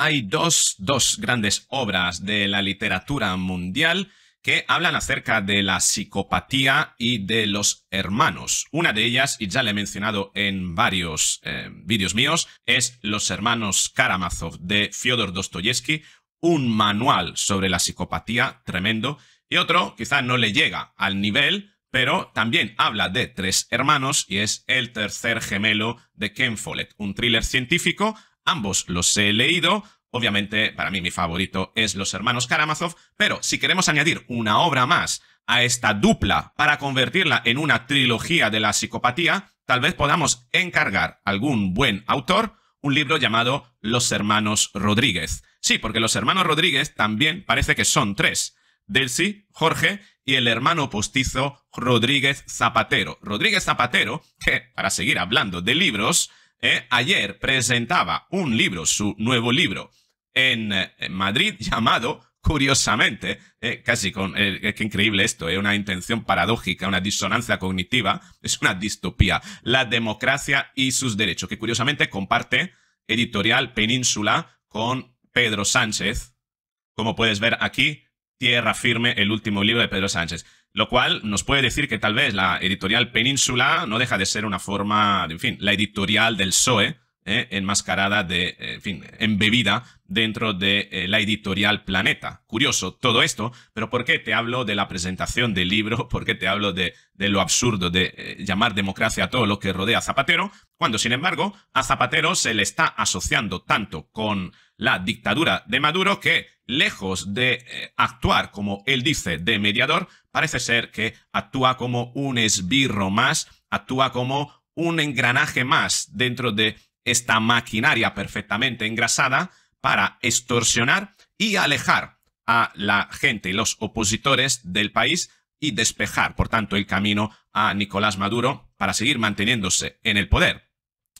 hay dos, grandes obras de la literatura mundial que hablan acerca de la psicopatía y de los hermanos. Una de ellas, y ya le he mencionado en varios eh, vídeos míos, es Los hermanos Karamazov de Fyodor Dostoyevsky, un manual sobre la psicopatía tremendo, y otro quizá no le llega al nivel, pero también habla de tres hermanos y es El tercer gemelo de Ken Follett, un thriller científico Ambos los he leído. Obviamente, para mí mi favorito es Los Hermanos Karamazov, pero si queremos añadir una obra más a esta dupla para convertirla en una trilogía de la psicopatía, tal vez podamos encargar a algún buen autor un libro llamado Los Hermanos Rodríguez. Sí, porque los hermanos Rodríguez también parece que son tres. Delcy, Jorge y el hermano postizo Rodríguez Zapatero. Rodríguez Zapatero, que, para seguir hablando de libros, eh, ayer presentaba un libro, su nuevo libro, en, eh, Madrid llamado, curiosamente, eh, casi con, es increíble esto, una intención paradójica, una disonancia cognitiva, es una distopía, la democracia y sus derechos, que curiosamente comparte editorial Península con Pedro Sánchez, como puedes ver aquí, Tierra Firme, el último libro de Pedro Sánchez. Lo cual nos puede decir que tal vez la editorial Península no deja de ser una forma, en fin, la editorial del PSOE, ¿eh? enmascarada de, eh, en fin, embebida dentro de eh, la editorial Planeta. Curioso todo esto, pero ¿por qué te hablo de la presentación del libro? ¿Por qué te hablo de, de lo absurdo de llamar democracia a todo lo que rodea a Zapatero? Cuando, sin embargo, a Zapatero se le está asociando tanto con la dictadura de Maduro que, lejos de actuar como él dice de mediador, parece ser que actúa como un esbirro más, actúa como un engranaje más dentro de esta maquinaria perfectamente engrasada para extorsionar y alejar a la gente, y los opositores del país y despejar, por tanto, el camino a Nicolás Maduro para seguir manteniéndose en el poder.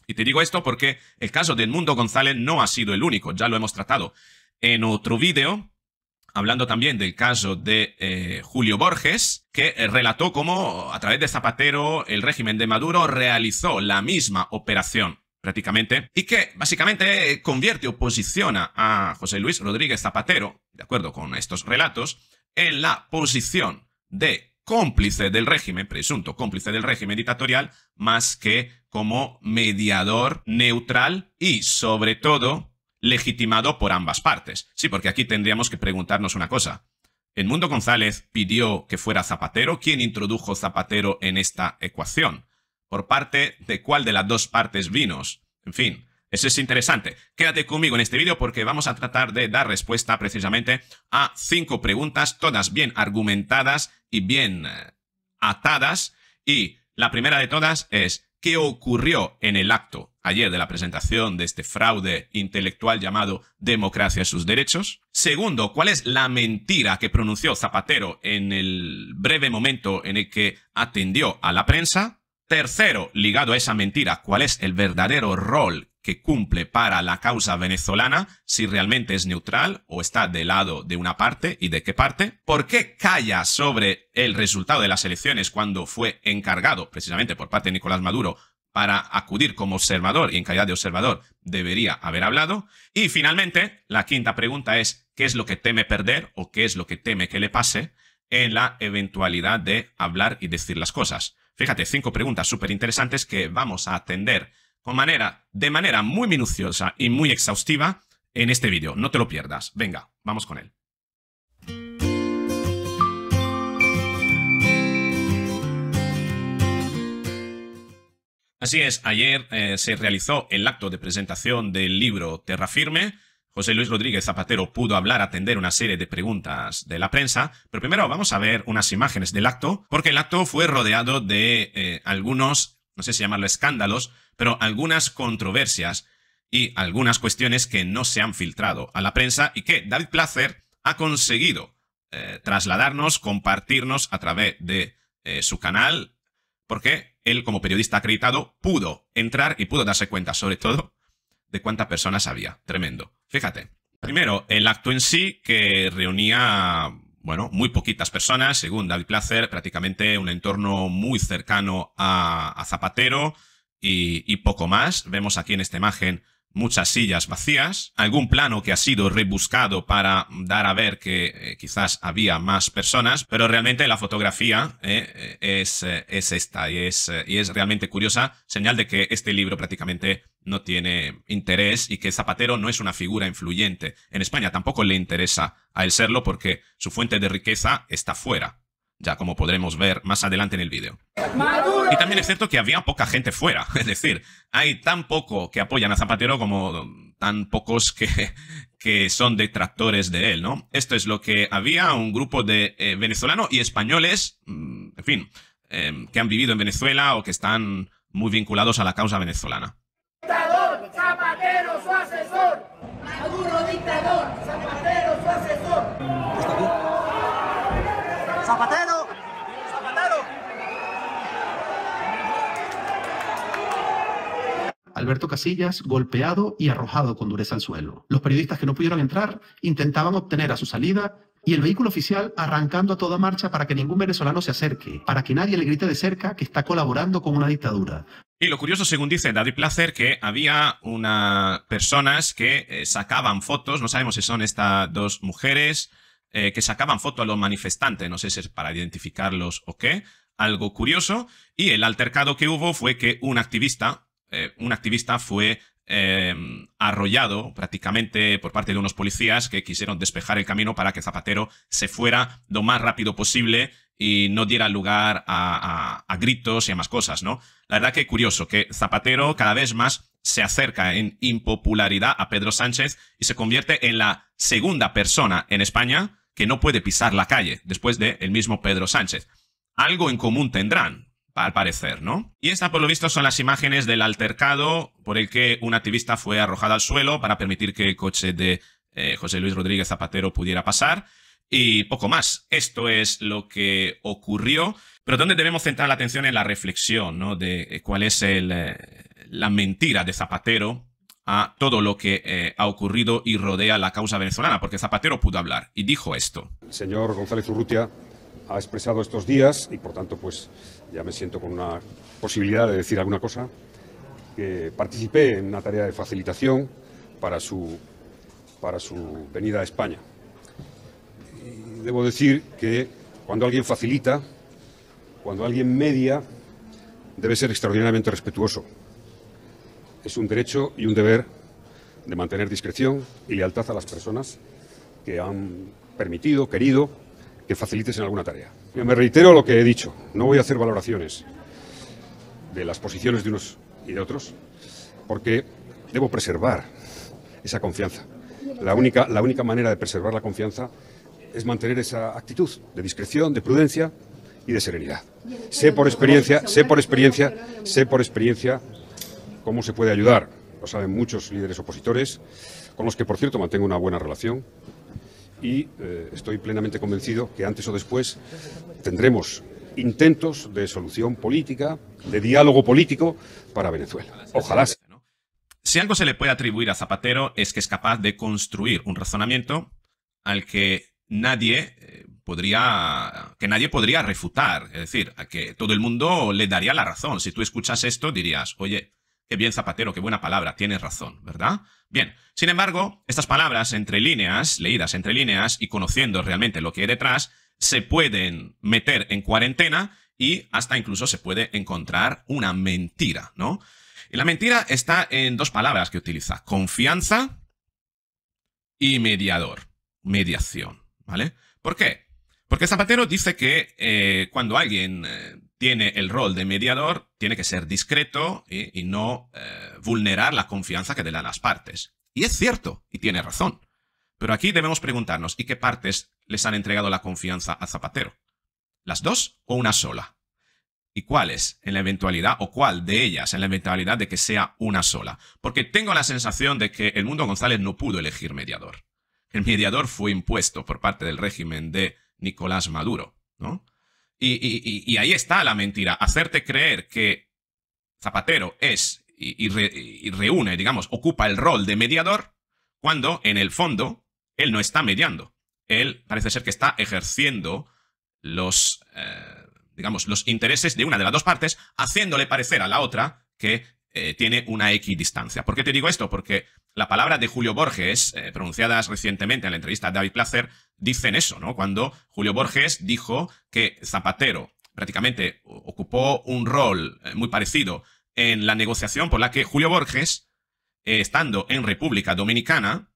Y te digo esto porque el caso de Edmundo González no ha sido el único, ya lo hemos tratado en otro vídeo, hablando también del caso de eh, Julio Borges, que eh, relató cómo a través de Zapatero el régimen de Maduro realizó la misma operación prácticamente, y que básicamente eh, convierte o posiciona a José Luis Rodríguez Zapatero, de acuerdo con estos relatos, en la posición de cómplice del régimen, presunto cómplice del régimen dictatorial, más que como mediador neutral y sobre todo legitimado por ambas partes. Sí, porque aquí tendríamos que preguntarnos una cosa. El Mundo González pidió que fuera Zapatero. ¿Quién introdujo Zapatero en esta ecuación? ¿Por parte de cuál de las dos partes vinos? En fin, eso es interesante. Quédate conmigo en este vídeo porque vamos a tratar de dar respuesta precisamente a cinco preguntas, todas bien argumentadas y bien eh, atadas. Y la primera de todas es, qué ocurrió en el acto ayer de la presentación de este fraude intelectual llamado Democracia y sus derechos. Segundo, ¿cuál es la mentira que pronunció Zapatero en el breve momento en el que atendió a la prensa? Tercero, ligado a esa mentira, ¿cuál es el verdadero rol que cumple para la causa venezolana, si realmente es neutral o está del lado de una parte y de qué parte. ¿Por qué calla sobre el resultado de las elecciones cuando fue encargado precisamente por parte de Nicolás Maduro para acudir como observador y en calidad de observador debería haber hablado? Y finalmente, la quinta pregunta es, ¿qué es lo que teme perder o qué es lo que teme que le pase en la eventualidad de hablar y decir las cosas? Fíjate, cinco preguntas súper interesantes que vamos a atender con manera, de manera muy minuciosa y muy exhaustiva en este vídeo. No te lo pierdas. Venga, vamos con él. Así es, ayer eh, se realizó el acto de presentación del libro Terra Firme. José Luis Rodríguez Zapatero pudo hablar, atender una serie de preguntas de la prensa, pero primero vamos a ver unas imágenes del acto, porque el acto fue rodeado de eh, algunos no sé si llamarlo escándalos, pero algunas controversias y algunas cuestiones que no se han filtrado a la prensa y que David Placer ha conseguido eh, trasladarnos, compartirnos a través de eh, su canal, porque él como periodista acreditado pudo entrar y pudo darse cuenta sobre todo de cuántas personas había. Tremendo. Fíjate. Primero, el acto en sí que reunía bueno, muy poquitas personas, según David Placer, prácticamente un entorno muy cercano a, Zapatero y, poco más. Vemos aquí en esta imagen muchas sillas vacías, algún plano que ha sido rebuscado para dar a ver que eh, quizás había más personas, pero realmente la fotografía eh, eh, es, es, esta es, y es realmente curiosa, señal de que este libro prácticamente no tiene interés y que Zapatero no es una figura influyente. En España tampoco le interesa a él serlo porque su fuente de riqueza está fuera, ya como podremos ver más adelante en el vídeo. Y también es cierto que había poca gente fuera, es decir, hay tan poco que apoyan a Zapatero como tan pocos que, que son detractores de él, ¿no? Esto es lo que había, un grupo de eh, venezolanos y españoles, mm, en fin, em, que han vivido en Venezuela o que están muy vinculados a la causa venezolana. Zapatero, ¡Zapatero! ¡Zapatero! Alberto Casillas golpeado y arrojado con dureza al suelo. Los periodistas que no pudieron entrar intentaban obtener a su salida y el vehículo oficial arrancando a toda marcha para que ningún venezolano se acerque, para que nadie le grite de cerca que está colaborando con una dictadura. Y lo curioso, según dice David Placer, que había unas personas que eh, sacaban fotos, no sabemos si son estas dos mujeres, eh, que sacaban fotos a los manifestantes, no sé si es para identificarlos o qué, algo curioso. Y el altercado que hubo fue que un activista, eh, un activista fue arrollado prácticamente por parte de unos policías que quisieron despejar el camino para que Zapatero se fuera lo más rápido posible y no diera lugar a, gritos y a más cosas, ¿no? La verdad que curioso que Zapatero cada vez más se acerca en impopularidad a Pedro Sánchez y se convierte en la segunda persona en España que no puede pisar la calle después de el mismo Pedro Sánchez. Algo en común tendrán, al parecer, ¿no? Y estas, por lo visto, son las imágenes del altercado por el que un activista fue arrojado al suelo para permitir que el coche de eh, José Luis Rodríguez Zapatero pudiera pasar. Y poco más. Esto es lo que ocurrió, pero donde debemos centrar la atención es la reflexión, ¿no? De eh, cuál es eh, la mentira de Zapatero a todo lo que eh, ha ocurrido y rodea la causa venezolana, porque Zapatero pudo hablar y dijo esto. El señor González Urrutia ha expresado estos días, y por tanto, pues ya me siento con una posibilidad de decir alguna cosa, que participé en una tarea de facilitación para su, para su venida a España debo decir que cuando alguien facilita, cuando alguien media, debe ser extraordinariamente respetuoso. Es un derecho y un deber de mantener discreción y lealtad a las personas que han permitido, querido, que facilites en alguna tarea. me reitero lo que he dicho, no voy a hacer valoraciones de las posiciones de unos y de otros, porque debo preservar esa confianza. La única, la única manera de preservar la confianza es mantener esa actitud de discreción, de prudencia y de serenidad. Sé por experiencia, sé por experiencia, sé por experiencia cómo se puede ayudar. Lo saben muchos líderes opositores, con los que, por cierto, mantengo una buena relación. Y eh, estoy plenamente convencido que antes o después tendremos intentos de solución política, de diálogo político para Venezuela. Ojalá. Si algo se le puede atribuir a Zapatero es que es capaz de construir un razonamiento al que nadie eh, podría, que nadie podría refutar. Es decir, a que todo el mundo le daría la razón. Si tú escuchas esto, dirías, oye, qué bien Zapatero, qué buena palabra, tienes razón, ¿verdad? Bien, sin embargo, estas palabras entre líneas, leídas entre líneas y conociendo realmente lo que hay detrás, se pueden meter en cuarentena y hasta incluso se puede encontrar una mentira, ¿no? Y la mentira está en dos palabras que utiliza, confianza y mediador, mediación. ¿Por qué? Porque Zapatero dice que eh, cuando alguien eh, tiene el rol de mediador, tiene que ser discreto y, no eh, vulnerar la confianza que le dan las partes. Y es cierto, y tiene razón. Pero aquí debemos preguntarnos, ¿y qué partes les han entregado la confianza a Zapatero? ¿Las dos o una sola? ¿Y cuáles en la eventualidad, o cuál de ellas en la eventualidad de que sea una sola? Porque tengo la sensación de que el mundo González no pudo elegir mediador. El mediador fue impuesto por parte del régimen de Nicolás Maduro, ¿no? Y, ahí está la mentira, hacerte creer que Zapatero es y, reúne, digamos, ocupa el rol de mediador, cuando en el fondo él no está mediando, él parece ser que está ejerciendo los, eh, digamos, los intereses de una de las dos partes, haciéndole parecer a la otra que eh, tiene una equidistancia. ¿Por qué te digo esto? Porque la palabra de Julio Borges, eh, pronunciadas recientemente en la entrevista de David Placer, dicen eso, ¿no? Cuando Julio Borges dijo que Zapatero prácticamente ocupó un rol eh, muy parecido en la negociación por la que Julio Borges, estando en República Dominicana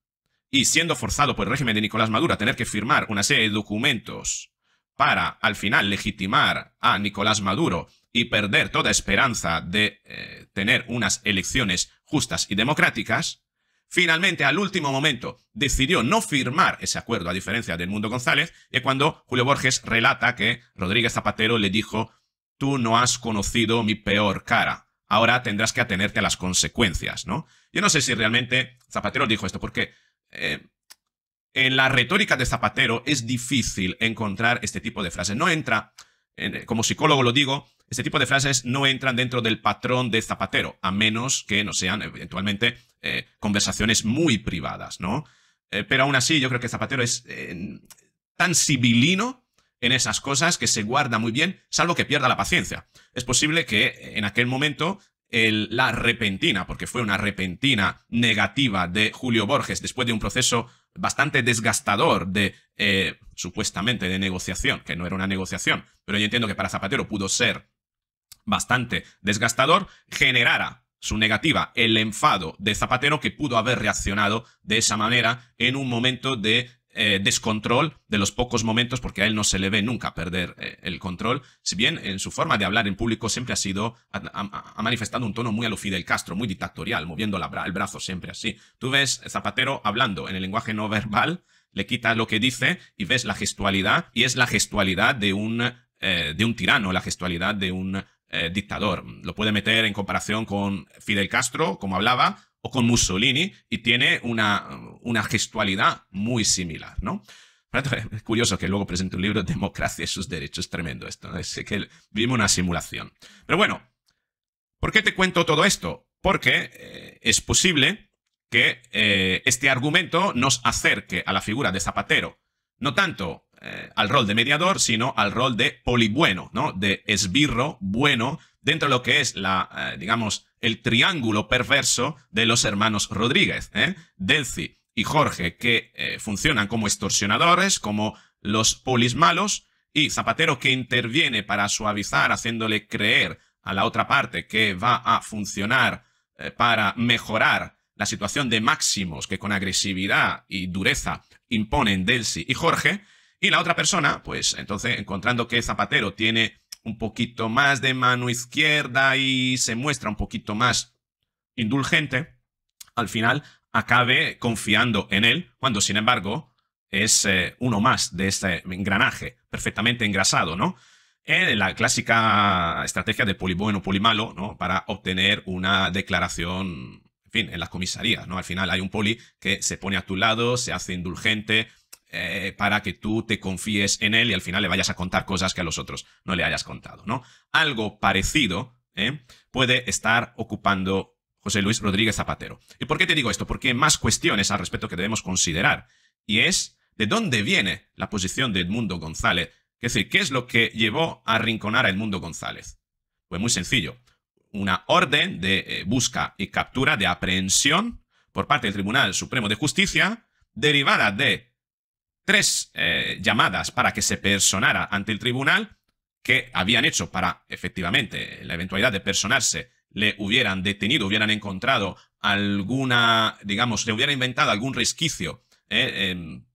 y siendo forzado por el régimen de Nicolás Maduro a tener que firmar una serie de documentos para al final legitimar a Nicolás Maduro y perder toda esperanza de eh, tener unas elecciones justas y democráticas, finalmente al último momento decidió no firmar ese acuerdo, a diferencia del mundo González, y cuando Julio Borges relata que Rodríguez Zapatero le dijo, tú no has conocido mi peor cara, ahora tendrás que atenerte a las consecuencias, ¿no? Yo no sé si realmente Zapatero dijo esto, porque eh, en la retórica de Zapatero es difícil encontrar este tipo de frases. No entra, como psicólogo lo digo, este tipo de frases no entran dentro del patrón de Zapatero, a menos que no sean eventualmente eh, conversaciones muy privadas, ¿no? Eh, pero aún así, yo creo que Zapatero es eh, tan sibilino en esas cosas que se guarda muy bien, salvo que pierda la paciencia. Es posible que en aquel momento la repentina, porque fue una repentina negativa de Julio Borges después de un proceso bastante desgastador de, eh, supuestamente, de negociación, que no era una negociación, pero yo entiendo que para Zapatero pudo ser bastante desgastador, generara su negativa, el enfado de Zapatero que pudo haber reaccionado de esa manera en un momento de eh, descontrol de los pocos momentos, porque a él no se le ve nunca perder eh, el control, si bien en su forma de hablar en público siempre ha sido, ha, manifestado un tono muy a lo Fidel Castro, muy dictatorial, moviendo el brazo siempre así. Tú ves Zapatero hablando en el lenguaje no verbal, le quitas lo que dice y ves la gestualidad, y es la gestualidad de un, eh, de un tirano, la gestualidad de un dictador. Lo puede meter en comparación con Fidel Castro, como hablaba, o con Mussolini y tiene una, una gestualidad muy similar, ¿no? Es curioso que luego presente un libro Democracia y sus derechos. tremendo esto. que vimos una simulación. Pero bueno, ¿por qué te cuento todo esto? Porque eh, es posible que eh, este argumento nos acerque a la figura de Zapatero, no tanto eh, al rol de mediador, sino al rol de polibueno, ¿no? De esbirro bueno dentro de lo que es la, digamos, el triángulo perverso de los hermanos Rodríguez, ¿eh? Delcy y Jorge, que eh, funcionan como extorsionadores, como los polis malos, y Zapatero que interviene para suavizar, haciéndole creer a la otra parte que va a funcionar eh, para mejorar la situación de máximos que con agresividad y dureza imponen Delcy y Jorge, y la otra persona, pues entonces encontrando que Zapatero tiene un poquito más de mano izquierda y se muestra un poquito más indulgente, al final acabe confiando en él, cuando sin embargo es eh, uno más de este engranaje perfectamente engrasado, ¿no? En eh, la clásica estrategia de poli bueno, poli malo, ¿no? Para obtener una declaración, en fin, en las comisarías, ¿no? Al final hay un poli que se pone a tu lado, se hace indulgente, eh, para que tú te confíes en él y al final le vayas a contar cosas que a los otros no le hayas contado, ¿no? Algo parecido ¿eh? puede estar ocupando José Luis Rodríguez Zapatero. ¿Y por qué te digo esto? Porque hay más cuestiones al respecto que debemos considerar. Y es de dónde viene la posición de Edmundo González. Es decir, ¿qué es lo que llevó a arrinconar a Edmundo González? Pues muy sencillo. Una orden de eh, busca y captura de aprehensión por parte del Tribunal Supremo de Justicia derivada de tres eh, llamadas para que se personara ante el tribunal que habían hecho para, efectivamente, la eventualidad de personarse, le hubieran detenido, hubieran encontrado alguna, digamos, le hubieran inventado algún resquicio eh, em,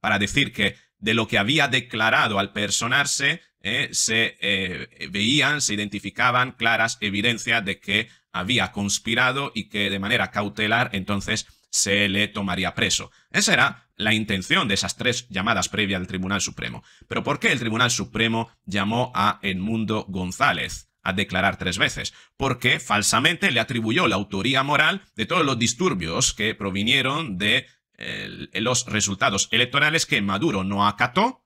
para decir que de lo que había declarado al personarse eh, se veían, se identificaban claras evidencias de que había conspirado y que de manera cautelar entonces se le tomaría preso. Esa era la intención de esas tres llamadas previas al Tribunal Supremo. Pero ¿por qué el Tribunal Supremo llamó a Edmundo González a declarar tres veces? Porque falsamente le atribuyó la autoría moral de todos los disturbios que provinieron de eh, los resultados electorales que Maduro no acató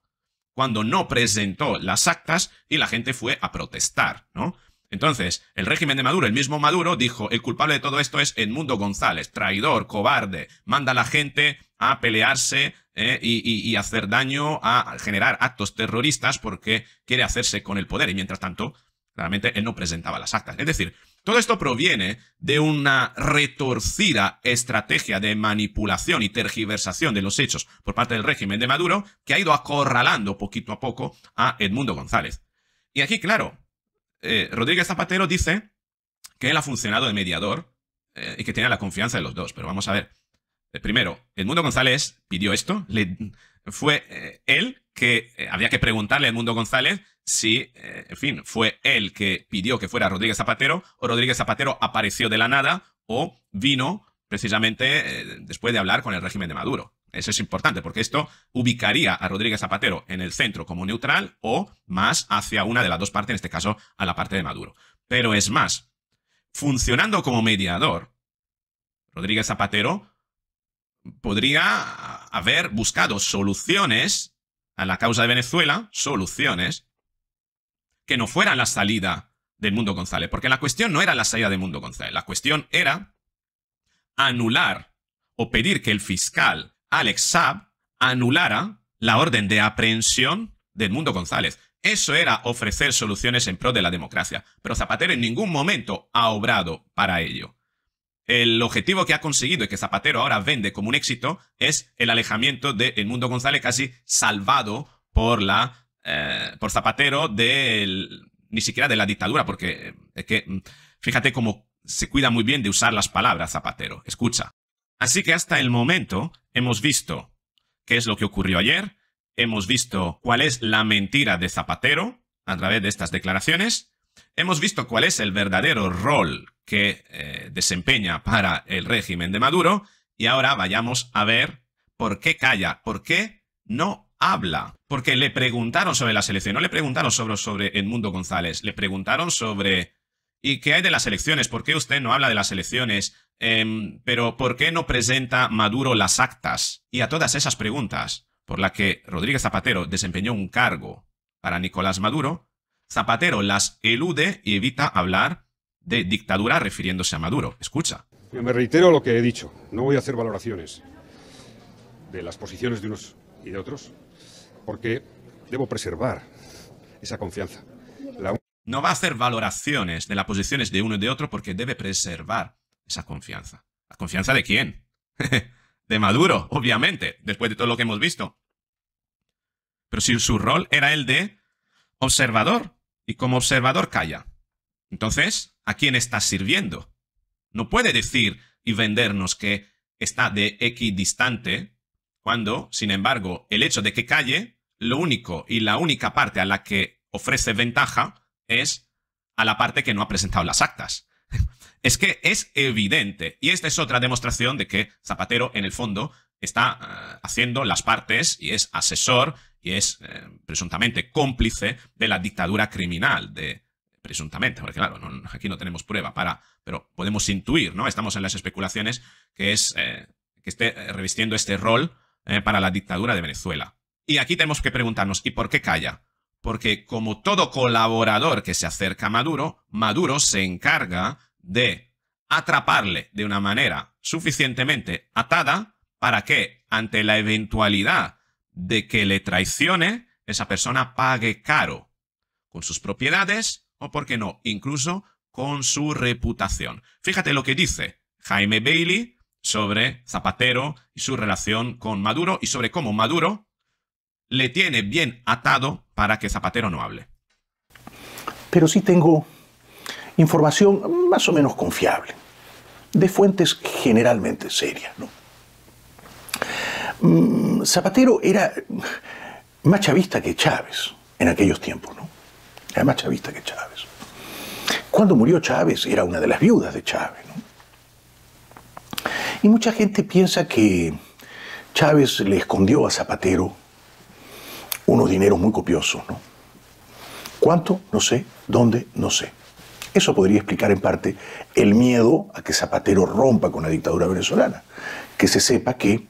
cuando no presentó las actas y la gente fue a protestar, ¿no? Entonces, el régimen de Maduro, el mismo Maduro, dijo, el culpable de todo esto es Edmundo González, traidor, cobarde, manda a la gente a pelearse eh, y, y, hacer daño, a generar actos terroristas porque quiere hacerse con el poder. Y mientras tanto, claramente él no presentaba las actas. Es decir, todo esto proviene de una retorcida estrategia de manipulación y tergiversación de los hechos por parte del régimen de Maduro que ha ido acorralando poquito a poco a Edmundo González. Y aquí, claro, eh, Rodríguez Zapatero dice que él ha funcionado de mediador eh, y que tiene la confianza de los dos, pero vamos a ver. Eh, primero, Edmundo González pidió esto, le, fue él que había que preguntarle a Edmundo González si, en fin, fue él que pidió que fuera Rodríguez Zapatero o Rodríguez Zapatero apareció de la nada o vino precisamente después de hablar con el régimen de Maduro. Eso es importante porque esto ubicaría a Rodríguez Zapatero en el centro como neutral o más hacia una de las dos partes, en este caso a la parte de Maduro. Pero es más, funcionando como mediador, Rodríguez Zapatero podría haber buscado soluciones a la causa de Venezuela, soluciones que no fueran la salida del mundo González, porque la cuestión no era la salida del mundo González, la cuestión era anular o pedir que el fiscal Alex Saab anulara la orden de aprehensión de mundo González. Eso era ofrecer soluciones en pro de la democracia, pero Zapatero en ningún momento ha obrado para ello. El objetivo que ha conseguido y que Zapatero ahora vende como un éxito es el alejamiento de mundo González, casi salvado por, la, eh, por Zapatero del, ni siquiera de la dictadura, porque eh, es que mm, fíjate cómo se cuida muy bien de usar las palabras Zapatero. Escucha, Así que hasta el momento hemos visto qué es lo que ocurrió ayer, hemos visto cuál es la mentira de Zapatero a través de estas declaraciones, hemos visto cuál es el verdadero rol que eh, desempeña para el régimen de Maduro y ahora vayamos a ver por qué calla, por qué no habla. Porque le preguntaron sobre la selección, no le preguntaron sobre, sobre Edmundo González, le preguntaron sobre ¿Y qué hay de las elecciones? ¿Por qué usted no habla de las elecciones? Em, pero ¿por qué no presenta Maduro las actas? Y a todas esas preguntas por las que Rodríguez Zapatero desempeñó un cargo para Nicolás Maduro, Zapatero las elude y evita hablar de dictadura refiriéndose a Maduro. Escucha. me reitero lo que he dicho. No voy a hacer valoraciones de las posiciones de unos y de otros, porque debo preservar esa confianza. No va a hacer valoraciones de las posiciones de uno y de otro porque debe preservar esa confianza. ¿La confianza de quién? de Maduro, obviamente, después de todo lo que hemos visto. Pero si su rol era el de observador, y como observador calla. Entonces, ¿a quién está sirviendo? No puede decir y vendernos que está de equidistante cuando, sin embargo, el hecho de que calle, lo único y la única parte a la que ofrece ventaja es a la parte que no ha presentado las actas. Es que es evidente. Y esta es otra demostración de que Zapatero, en el fondo, está eh, haciendo las partes y es asesor y es eh, presuntamente cómplice de la dictadura criminal de presuntamente, porque claro, aquí no tenemos prueba para, pero podemos intuir, ¿no? Estamos en las especulaciones que es eh, que esté revistiendo este rol para la dictadura de Venezuela. Y aquí tenemos que preguntarnos, ¿y por qué calla? porque como todo colaborador que se acerca a Maduro, Maduro se encarga de atraparle de una manera suficientemente atada para que, ante la eventualidad de que le traicione, esa persona pague caro con sus propiedades o, por qué no, incluso con su reputación. Fíjate lo que dice Jaime Bailey sobre Zapatero y su relación con Maduro y sobre cómo Maduro le tiene bien atado para que Zapatero no hable. Pero sí tengo información más o menos confiable, de fuentes generalmente serias. Mm, Zapatero era más chavista que Chávez en aquellos tiempos, ¿no? Era más chavista que Chávez. Cuando murió Chávez era una de las viudas de Chávez, ¿no? Y mucha gente piensa que Chávez le escondió a Zapatero dineros muy copiosos. ¿no? ¿Cuánto? No sé. ¿Dónde? No sé. Eso podría explicar en parte el miedo a que Zapatero rompa con la dictadura venezolana, que se sepa que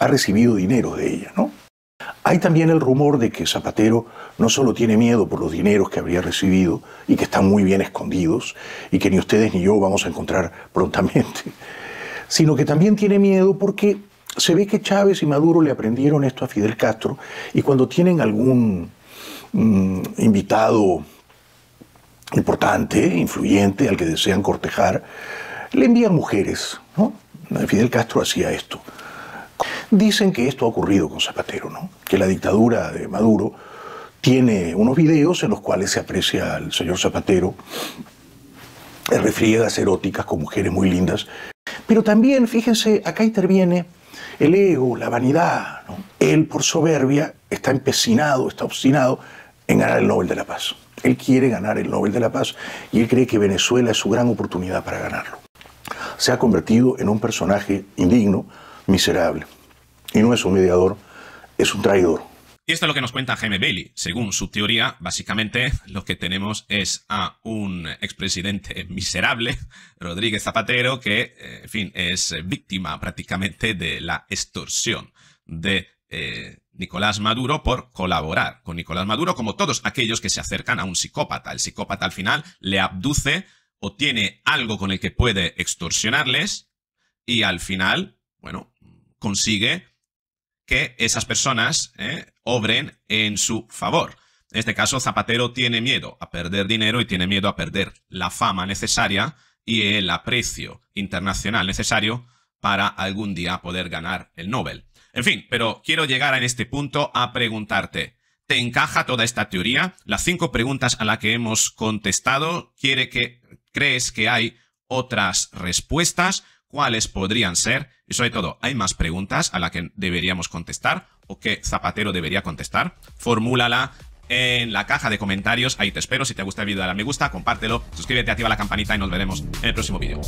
ha recibido dinero de ella, ¿no? Hay también el rumor de que Zapatero no solo tiene miedo por los dineros que habría recibido y que están muy bien escondidos y que ni ustedes ni yo vamos a encontrar prontamente, sino que también tiene miedo porque se ve que Chávez y Maduro le aprendieron esto a Fidel Castro y cuando tienen algún mm, invitado importante, influyente, al que desean cortejar, le envían mujeres. Fidel Castro hacía esto. Dicen que esto ha ocurrido con Zapatero, ¿no? que la dictadura de Maduro tiene unos videos en los cuales se aprecia al señor Zapatero eh, refriegas eróticas con mujeres muy lindas. Pero también, fíjense, acá interviene el ego, la vanidad, él por soberbia está empecinado, está obstinado en ganar el Nobel de la Paz. Él quiere ganar el Nobel de la Paz y él cree que Venezuela es su gran oportunidad para ganarlo. Se ha convertido en un personaje indigno, miserable. Y no es un mediador, es un traidor. Y esto es lo que nos cuenta Jaime Bailey. Según su teoría, básicamente lo que tenemos es a un expresidente miserable, Rodríguez Zapatero, que, eh, en fin, es víctima prácticamente de la extorsión de eh, Nicolás Maduro por colaborar con Nicolás Maduro, como todos aquellos que se acercan a un psicópata. El psicópata al final le abduce o tiene algo con el que puede extorsionarles y al final, bueno, consigue que esas personas ¿eh? obren en su favor. En este caso, Zapatero tiene miedo a perder dinero y tiene miedo a perder la fama necesaria y el aprecio internacional necesario para algún día poder ganar el Nobel. En fin, pero quiero llegar en este punto a preguntarte, ¿te encaja toda esta teoría? Las cinco preguntas a las que hemos contestado, ¿quiere que, ¿crees que hay otras respuestas? ¿Cuáles podrían ser? sobre todo, ¿hay más preguntas a las que deberíamos contestar o que Zapatero debería contestar? Formúlala en la caja de comentarios. Ahí te espero. Si te gusta el vídeo, dale me gusta, compártelo, suscríbete, activa la campanita y nos veremos en el próximo vídeo.